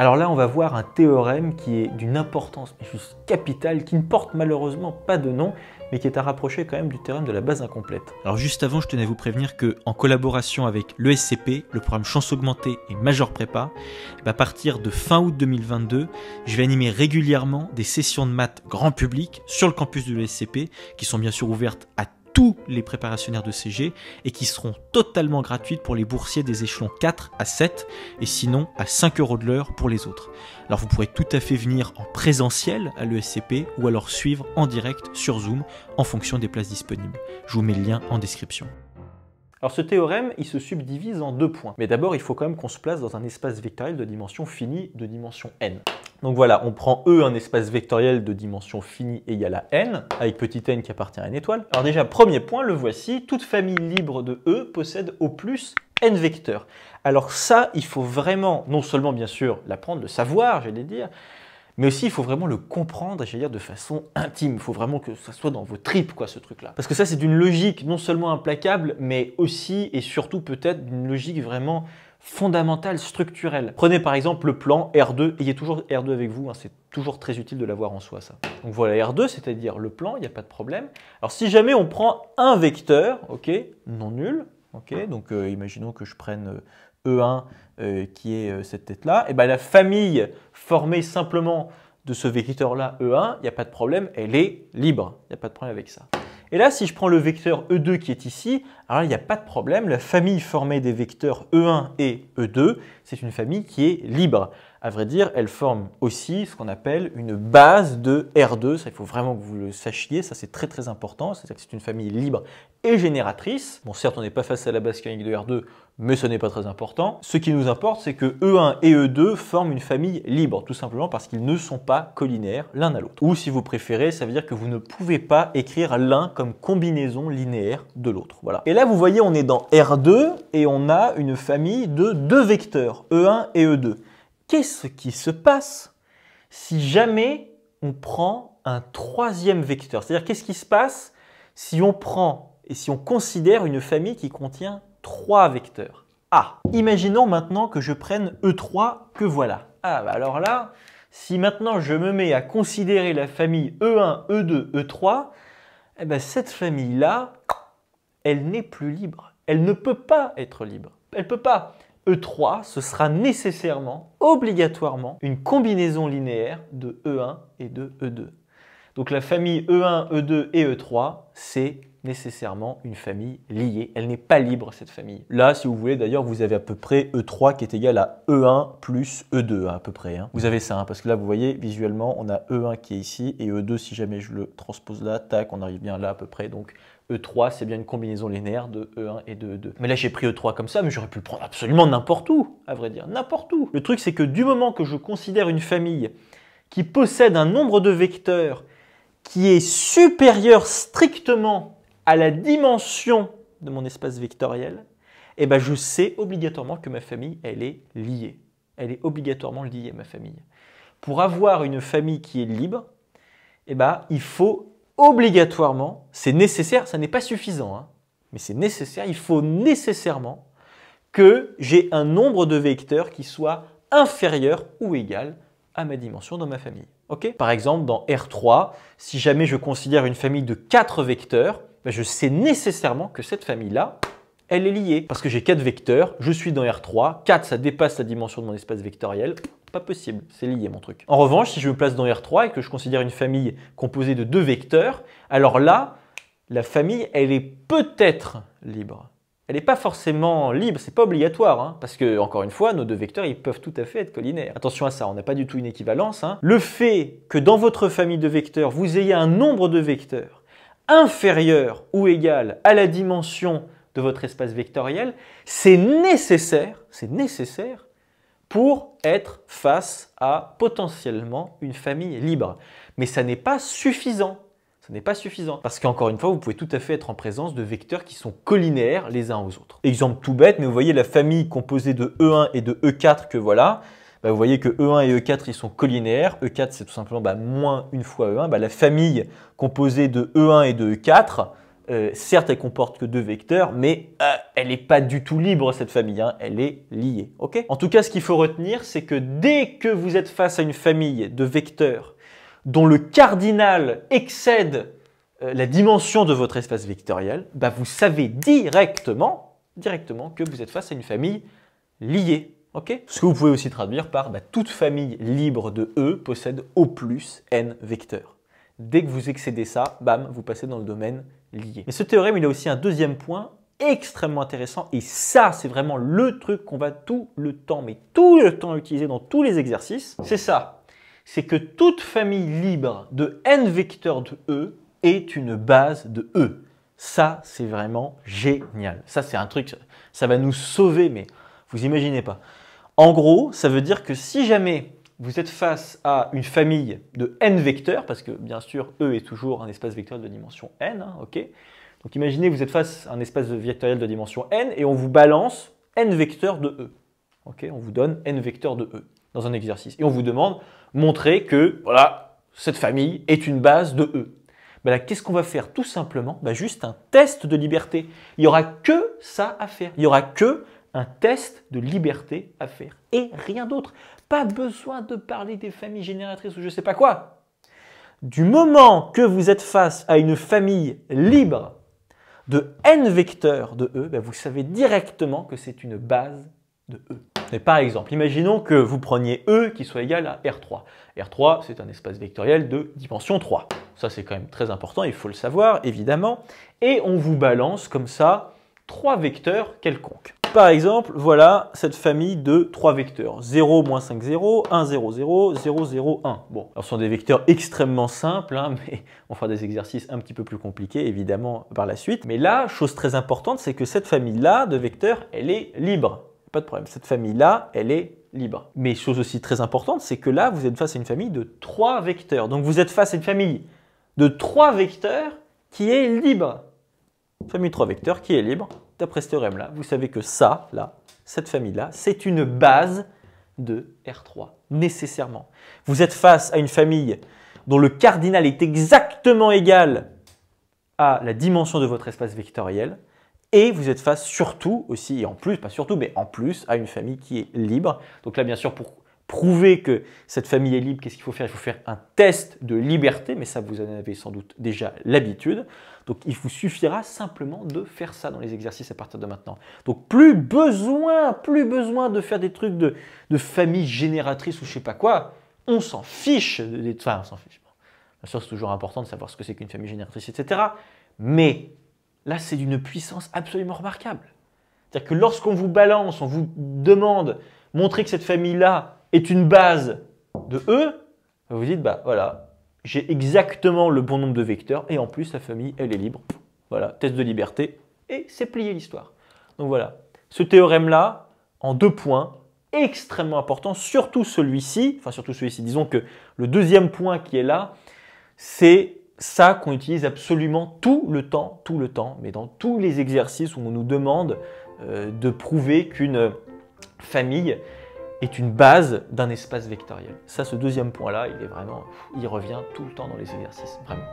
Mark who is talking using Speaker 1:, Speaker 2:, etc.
Speaker 1: Alors là, on va voir un théorème qui est d'une importance juste capitale, qui ne porte malheureusement pas de nom, mais qui est à rapprocher quand même du théorème de la base incomplète. Alors juste avant, je tenais à vous prévenir que, en collaboration avec l'ESCP, le programme Chance Augmentée et Major Prépa, eh ben, à partir de fin août 2022, je vais animer régulièrement des sessions de maths grand public sur le campus de l'ESCP, qui sont bien sûr ouvertes à tous les préparationnaires de CG et qui seront totalement gratuites pour les boursiers des échelons 4 à 7 et sinon à 5 euros de l'heure pour les autres. Alors vous pourrez tout à fait venir en présentiel à l'ESCP ou alors suivre en direct sur Zoom en fonction des places disponibles. Je vous mets le lien en description. Alors ce théorème, il se subdivise en deux points. Mais d'abord, il faut quand même qu'on se place dans un espace vectoriel de dimension finie de dimension n. Donc voilà, on prend E un espace vectoriel de dimension finie égale à n, avec petit n qui appartient à une étoile. Alors déjà, premier point, le voici, toute famille libre de E possède au plus n vecteurs. Alors ça, il faut vraiment, non seulement bien sûr l'apprendre, le savoir, j'allais dire, mais aussi il faut vraiment le comprendre, dire de façon intime. Il faut vraiment que ça soit dans vos tripes, quoi, ce truc-là. Parce que ça, c'est d'une logique non seulement implacable, mais aussi et surtout peut-être d'une logique vraiment fondamentale, structurelle. Prenez par exemple le plan R2, ayez toujours R2 avec vous, hein. c'est toujours très utile de l'avoir en soi ça. Donc voilà R2, c'est-à-dire le plan, il n'y a pas de problème. Alors si jamais on prend un vecteur, ok, non nul, ok, donc euh, imaginons que je prenne euh, E1 euh, qui est euh, cette tête-là, et eh bien la famille formée simplement de ce vecteur-là, E1, il n'y a pas de problème, elle est libre. Il n'y a pas de problème avec ça. Et là, si je prends le vecteur E2 qui est ici, alors il n'y a pas de problème, la famille formée des vecteurs E1 et E2, c'est une famille qui est libre à vrai dire, elles forment aussi ce qu'on appelle une base de R2. Ça, il faut vraiment que vous le sachiez, ça c'est très très important. C'est-à-dire que c'est une famille libre et génératrice. Bon, certes, on n'est pas face à la base canonique de R2, mais ce n'est pas très important. Ce qui nous importe, c'est que E1 et E2 forment une famille libre, tout simplement parce qu'ils ne sont pas collinéaires l'un à l'autre. Ou si vous préférez, ça veut dire que vous ne pouvez pas écrire l'un comme combinaison linéaire de l'autre. Voilà. Et là, vous voyez, on est dans R2 et on a une famille de deux vecteurs, E1 et E2 qu'est-ce qui se passe si jamais on prend un troisième vecteur C'est-à-dire qu'est-ce qui se passe si on prend et si on considère une famille qui contient trois vecteurs Ah, imaginons maintenant que je prenne E3 que voilà. Ah bah alors là, si maintenant je me mets à considérer la famille E1, E2, E3, eh ben, cette famille-là, elle n'est plus libre. Elle ne peut pas être libre. Elle ne peut pas. E3, ce sera nécessairement, obligatoirement, une combinaison linéaire de E1 et de E2. Donc la famille E1, E2 et E3, c'est nécessairement une famille liée. Elle n'est pas libre, cette famille. Là, si vous voulez, d'ailleurs, vous avez à peu près E3 qui est égal à E1 plus E2 hein, à peu près. Hein. Vous avez ça, hein, parce que là, vous voyez, visuellement, on a E1 qui est ici, et E2, si jamais je le transpose là, tac, on arrive bien là à peu près. Donc E3, c'est bien une combinaison linéaire de E1 et de E2. Mais là, j'ai pris E3 comme ça, mais j'aurais pu le prendre absolument n'importe où, à vrai dire, n'importe où. Le truc, c'est que du moment que je considère une famille qui possède un nombre de vecteurs qui est supérieure strictement à la dimension de mon espace vectoriel, eh ben je sais obligatoirement que ma famille, elle est liée. Elle est obligatoirement liée, à ma famille. Pour avoir une famille qui est libre, eh ben, il faut obligatoirement, c'est nécessaire, ça n'est pas suffisant, hein, mais c'est nécessaire, il faut nécessairement que j'ai un nombre de vecteurs qui soit inférieur ou égal à ma dimension dans ma famille. Par exemple, dans R3, si jamais je considère une famille de 4 vecteurs, ben, je sais nécessairement que cette famille-là, elle est liée. Parce que j'ai 4 vecteurs, je suis dans R3, 4 ça dépasse la dimension de mon espace vectoriel, pas possible, c'est lié mon truc. En revanche, si je me place dans R3 et que je considère une famille composée de 2 vecteurs, alors là, la famille, elle est peut-être libre elle n'est pas forcément libre, c'est pas obligatoire, hein, parce que encore une fois, nos deux vecteurs, ils peuvent tout à fait être collinaires. Attention à ça, on n'a pas du tout une équivalence. Hein. Le fait que dans votre famille de vecteurs, vous ayez un nombre de vecteurs inférieur ou égal à la dimension de votre espace vectoriel, c'est nécessaire, c'est nécessaire pour être face à potentiellement une famille libre. Mais ça n'est pas suffisant ce n'est pas suffisant. Parce qu'encore une fois, vous pouvez tout à fait être en présence de vecteurs qui sont collinéaires les uns aux autres. Exemple tout bête, mais vous voyez la famille composée de E1 et de E4 que voilà, bah, vous voyez que E1 et E4 ils sont collinéaires. E4 c'est tout simplement bah, moins une fois E1. Bah, la famille composée de E1 et de E4, euh, certes elle comporte que deux vecteurs, mais euh, elle n'est pas du tout libre cette famille, hein. elle est liée. en tout cas ce qu'il faut retenir c'est que dès que vous êtes face à une famille de vecteurs dont le cardinal excède euh, la dimension de votre espace vectoriel, bah vous savez directement, directement que vous êtes face à une famille liée. Ce que vous pouvez aussi traduire par bah, toute famille libre de E possède au plus n vecteurs. Dès que vous excédez ça, bam, vous passez dans le domaine lié. Mais ce théorème, il a aussi un deuxième point extrêmement intéressant et ça, c'est vraiment le truc qu'on va tout le temps, mais tout le temps utiliser dans tous les exercices. C'est ça, c'est que toute famille libre de n vecteurs de E est une base de E. Ça, c'est vraiment génial. Ça, c'est un truc, ça va nous sauver, mais vous imaginez pas. En gros, ça veut dire que si jamais vous êtes face à une famille de n vecteurs, parce que bien sûr, E est toujours un espace vectoriel de dimension n, hein, ok Donc imaginez, vous êtes face à un espace vectoriel de dimension n et on vous balance n vecteurs de E. ok on vous donne n vecteurs de E dans un exercice. Et on vous demande, montrer que voilà, cette famille est une base de E. là, qu'est-ce qu'on va faire Tout simplement, bah, juste un test de liberté. Il n'y aura que ça à faire. Il n'y aura que un test de liberté à faire. Et rien d'autre. Pas besoin de parler des familles génératrices ou je ne sais pas quoi. Du moment que vous êtes face à une famille libre de n vecteurs de E, bah, vous savez directement que c'est une base de E. Mais par exemple, imaginons que vous preniez E qui soit égal à R3. R3, c'est un espace vectoriel de dimension 3. Ça, c'est quand même très important, il faut le savoir, évidemment. Et on vous balance comme ça trois vecteurs quelconques. Par exemple, voilà cette famille de trois vecteurs. 0, 5, 0, 1, 0, 0, 0, 0, 1. Bon, alors ce sont des vecteurs extrêmement simples, hein, mais on fera des exercices un petit peu plus compliqués, évidemment, par la suite. Mais là, chose très importante, c'est que cette famille-là de vecteurs, elle est libre pas de problème. Cette famille-là, elle est libre. Mais chose aussi très importante, c'est que là, vous êtes face à une famille de trois vecteurs. Donc vous êtes face à une famille de trois vecteurs qui est libre. Famille de trois vecteurs qui est libre. D'après ce théorème-là, vous savez que ça, là, cette famille-là, c'est une base de R3, nécessairement. Vous êtes face à une famille dont le cardinal est exactement égal à la dimension de votre espace vectoriel. Et vous êtes face surtout aussi, et en plus, pas surtout, mais en plus, à une famille qui est libre. Donc là, bien sûr, pour prouver que cette famille est libre, qu'est-ce qu'il faut faire Il faut faire un test de liberté, mais ça, vous en avez sans doute déjà l'habitude. Donc il vous suffira simplement de faire ça dans les exercices à partir de maintenant. Donc plus besoin, plus besoin de faire des trucs de, famille génératrice ou je sais pas quoi. On s'en fiche. enfin, on s'en fiche. Bien sûr, c'est toujours important de savoir ce que c'est qu'une famille génératrice, etc. Mais là c'est d'une puissance absolument remarquable. C'est-à-dire que lorsqu'on vous balance, on vous demande, montrer que cette famille-là est une base de E, vous dites, bah voilà, j'ai exactement le bon nombre de vecteurs, et en plus la famille, elle est libre. Voilà, test de liberté, et c'est plié l'histoire. Donc voilà, ce théorème-là, en deux points, extrêmement important, surtout celui-ci, enfin surtout celui-ci, disons que le deuxième point qui est là, c'est ça qu'on utilise absolument tout le temps, tout le temps, mais dans tous les exercices où on nous demande euh, de prouver qu'une famille est une base d'un espace vectoriel. Ça, ce deuxième point-là, il est vraiment, il revient tout le temps dans les exercices, vraiment.